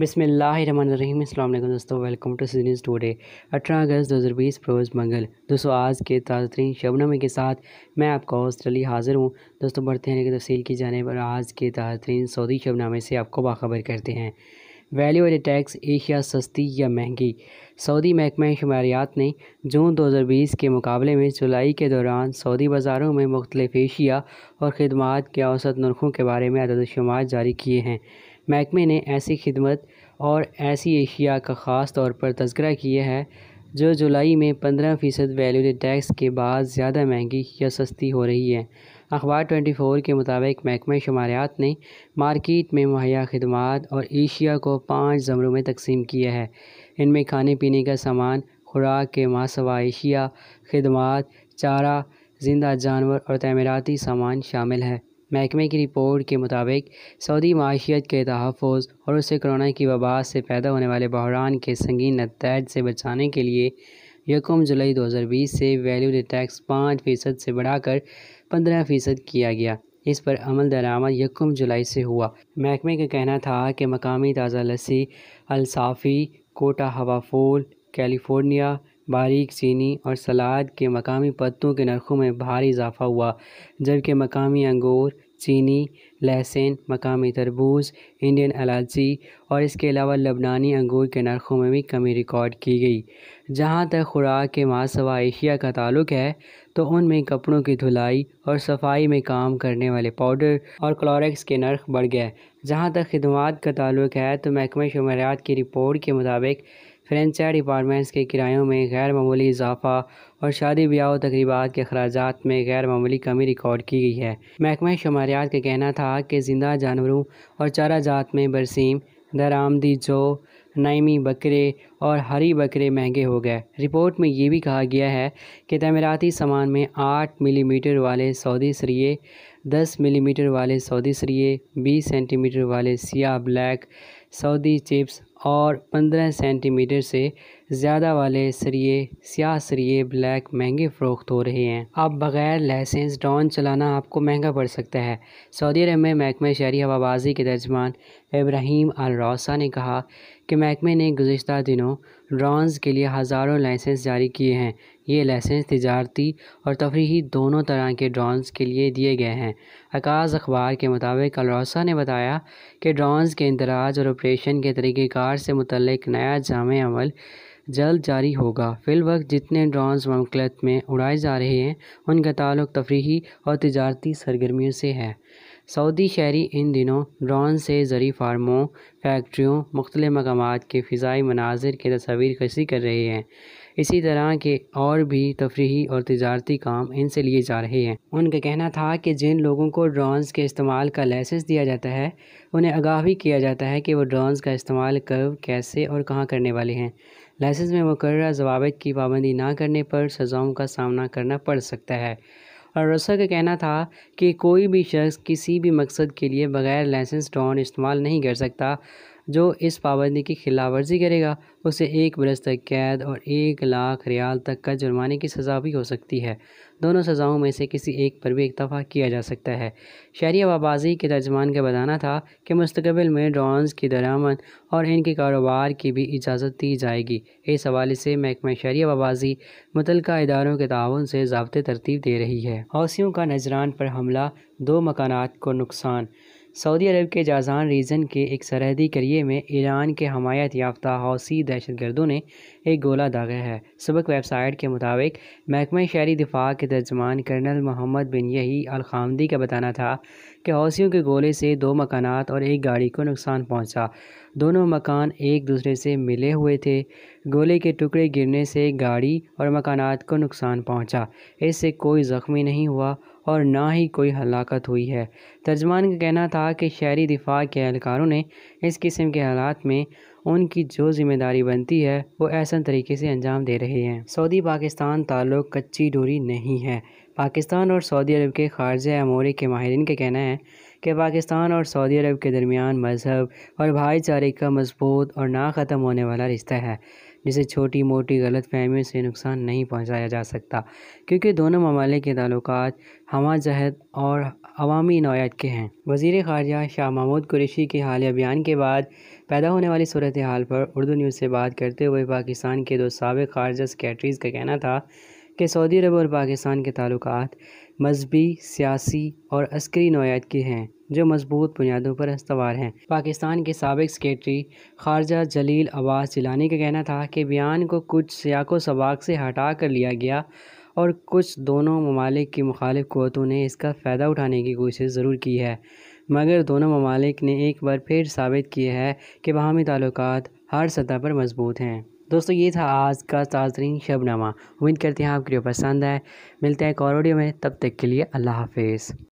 बसमीम अल्लाम दोस्तों वेलकम टू सीज टूडे अठारह अगस्त दो हज़ार बीस प्रोज मंगल दोस्तों आज के तरीन शबनमे के साथ मैं आपका हॉस्टली हाज़िर हूँ दोस्तों बढ़ते हैं की तफसील की जाने पर आज के तरीन सऊदी शबनामे से आपको बाखबर करते हैं वैल्यू वाले टैक्स एशिया सस्ती या महंगी सऊदी महकमा शुमारियात ने जून 2020 के मुकाबले में जुलाई के दौरान सऊदी बाज़ारों में मुख्तलिफ एशिया और ख़दमात के औसत नरखों के बारे में अदद शुमार जारी किए हैं महकमे ने ऐसी खिदमत और ऐसी अशिया का ख़ास तौर पर तस्करा किया है जो जुलाई में पंद्रह फ़ीसद वैल्यूड टैक्स के बाद ज़्यादा महंगी या सस्ती हो रही है अखबार ट्वेंटी फोर के मुताबिक महकमा शुमारियात ने मार्केट में मुहैया खदमात और एशिया को पाँच ज़मरों में तकसीम किया है इनमें खाने पीने का सामान खुराक के मासवा एशिया खदमात चारा जिंदा जानवर और तमीराती सामान शामिल है महकमे की रिपोर्ट के मुताबिक सऊदी माशियत के तहफ़ और उसे कोरोना की वबा से पैदा होने वाले बहरान के संगीन नतज से बचाने के लिए यकम जुलाई 2020 से वैल्यू टैक्स पाँच फ़ीसद से बढ़ाकर पंद्रह फ़ीसद किया गया इस पर अमल दरामद यकम जुलाई से हुआ महकमे का कहना था कि मकामी ताज़ा लस्सी अलसाफ़ी कोटा हवा फूल कैलिफोर्निया बारीक चीनी और सलाद के मकामी पत्तों के नरखों में भारी इजाफ़ा हुआ जबकि मकामी अंगूर चीनी लहसुन मकामी तरबूज इंडियन अलाची और इसके अलावा लबनानी अंगूर के नरखों में भी कमी रिकॉर्ड की गई जहाँ तक खुराक के मासवा एशिया का ताल्लुक है तो उनमें कपड़ों की धुलाई और सफाई में काम करने वाले पाउडर और क्लोरेक्स के नर्ख बढ़ गए जहाँ तक खदमात का ताल्लुक है तो महकमे शुमारियात की रिपोर्ट के मुताबिक फ्रेंचाइज डिपार्टमेंट्स के किरायों में गैर मामूली इजाफा और शादी ब्याह तकरीबा के अखराज में गैर मामूली कमी रिकॉर्ड की गई है महकमा शुमारियात का कहना था कि जिंदा जानवरों और चारा जात में बरसीम दरामदी जो नईमी बकरे और हरी बकरे महंगे हो गए रिपोर्ट में ये भी कहा गया है कि तमीराती सामान में आठ मिलीमीटर वाले सऊदी सरिये दस मिलीमीटर वाले सऊदी सरिये बीस सेंटीमीटर वाले सिया ब्लैक सऊदी चिप्स और 15 सेंटीमीटर से ज़्यादा वाले सरिये सियाह सरिये ब्लैक महंगे फ़रोख्त हो रहे हैं अब बग़ैर लाइसेंस ड्रोन चलाना आपको महंगा पड़ सकता है सऊदी अरब में महकमे शहरी हवाबाजी के तर्जमान इब्राहिम अल रौसा ने कहा कि महकमे ने गुज्त दिनों ड्रोन्स के लिए हज़ारों लाइसेंस जारी किए हैं ये लाइसेंस तजारती और तफरी दोनों तरह के ड्रोन्स के लिए दिए गए हैं अकाज अखबार के मुताबिक अलरौसा ने बताया कि ड्रोन्स के इंदराज और ऑपरेशन के तरीक़ेकार अधिकार से मुतल नया जाम अमल जल्द जारी होगा वक्त जितने ड्रोन ममकलत में उड़ाए जा रहे हैं उनका ताल्लुक तफरी और तजारती सरगर्मियों से है सऊदी शहरी इन दिनों ड्रोन से ज़री फार्मों फैक्ट्रियों मुख्त मकाम के फ़ाई मनाजिर के तस्वीर कशी कर रहे हैं इसी तरह के और भी तफरी और तजारती काम इनसे लिए जा रहे हैं उनका कहना था कि जिन लोगों को ड्रोन्स के इस्तेमाल का लाइसेंस दिया जाता है उन्हें आगाह भी किया जाता है कि वो ड्रोन्स का इस्तेमाल कब कैसे और कहाँ करने वाले हैं लाइसेंस में मुकर जवाब की पाबंदी ना करने पर सज़ाओं का सामना करना पड़ सकता है और रसा का कहना था कि कोई भी शख्स किसी भी मकसद के लिए बगैर लाइसेंस ड्रोन इस्तेमाल नहीं कर सकता जो इस पाबंदी की खिलाफ वर्जी करेगा उसे एक बरस तक कैद और एक लाख रियाल तक का जुर्माने की सज़ा भी हो सकती है दोनों सज़ाओं में से किसी एक पर भी इतफ़ा किया जा सकता है शहरी आबाजी के तर्जमान का बताना था कि मुस्तबिल में ड्रोन्स की दरामद और इनके कारोबार की भी इजाज़त दी जाएगी इस हवाले से महकमे शहरी आबाजी मुतल इदारों के ताउन से जबते तरतीब दे रही है हौसियों का नजरान पर हमला दो मकानात को नुकसान सऊदी अरब के जाजान रीजन के एक सरहदी करिए में ईरान के हमायत याफ्ता हौसी दहशत गर्दों ने एक गोला दागा है सबक वेबसाइट के मुताबिक महकमा शहरी दिफा के तर्जमान कर्नल मोहम्मद बिन यही अलखामदी का बताना था कि हौसियों के गोले से दो मकानात और एक गाड़ी को नुकसान पहुंचा दोनों मकान एक दूसरे से मिले हुए थे गोले के टुकड़े गिरने से गाड़ी और मकानात को नुकसान पहुंचा इससे कोई ज़ख्मी नहीं हुआ और ना ही कोई हलाकत हुई है तर्जमान का कहना था कि शहरी दिफा के एहलकारों ने इस किस्म के हालात में उनकी जो जिम्मेदारी बनती है वो ऐसा तरीके से अंजाम दे रहे हैं सऊदी पाकिस्तान ताल्लुक़ कच्ची डोरी नहीं है पाकिस्तान और सऊदी अरब के खारज अमोरी के माहरीन का कहना है कि पाकिस्तान और सऊदी अरब के दरमियान मजहब और भाईचारे का मजबूत और ना ख़त्म होने वाला रिश्ता है जिसे छोटी मोटी गलत फहमियों से नुकसान नहीं पहुंचाया जा सकता क्योंकि दोनों ममालिक के ताल्लुक जहद और अवामी नौत के हैं वजीर खारजा शाह महमूद कुरेशी के हाल बयान के बाद पैदा होने वाली सूरत हाल पर उर्दू न्यूज़ से बात करते हुए पाकिस्तान के दो सबक खारजा सेक्रेटरीज़ का कहना था कि सऊदी अरब और पाकिस्तान के ताल्लुक मजहबी सियासी और अस्करी नोयात के हैं जो मजबूत बुनियादों पर हस्तवार हैं पाकिस्तान के सबक सेक्रेटरी खारजा जलील अब्बास जिलानी का कहना था कि बयान को कुछ सियाको सबाक से हटा कर लिया गया और कुछ दोनों ममालिक की मुखालिफ कोतों ने इसका फ़ायदा उठाने की कोशिश ज़रूर की है मगर दोनों ममालिक ने एक बार फिर साबित किया है कि बहमी तल्ल हर सतह पर मजबूत हैं दोस्तों ये था आज का ताज़रीन शबनामा उम्मीद करते हैं आपके लिए पसंद आए मिलते हैं एक और में तब तक के लिए अल्लाह हाफिज़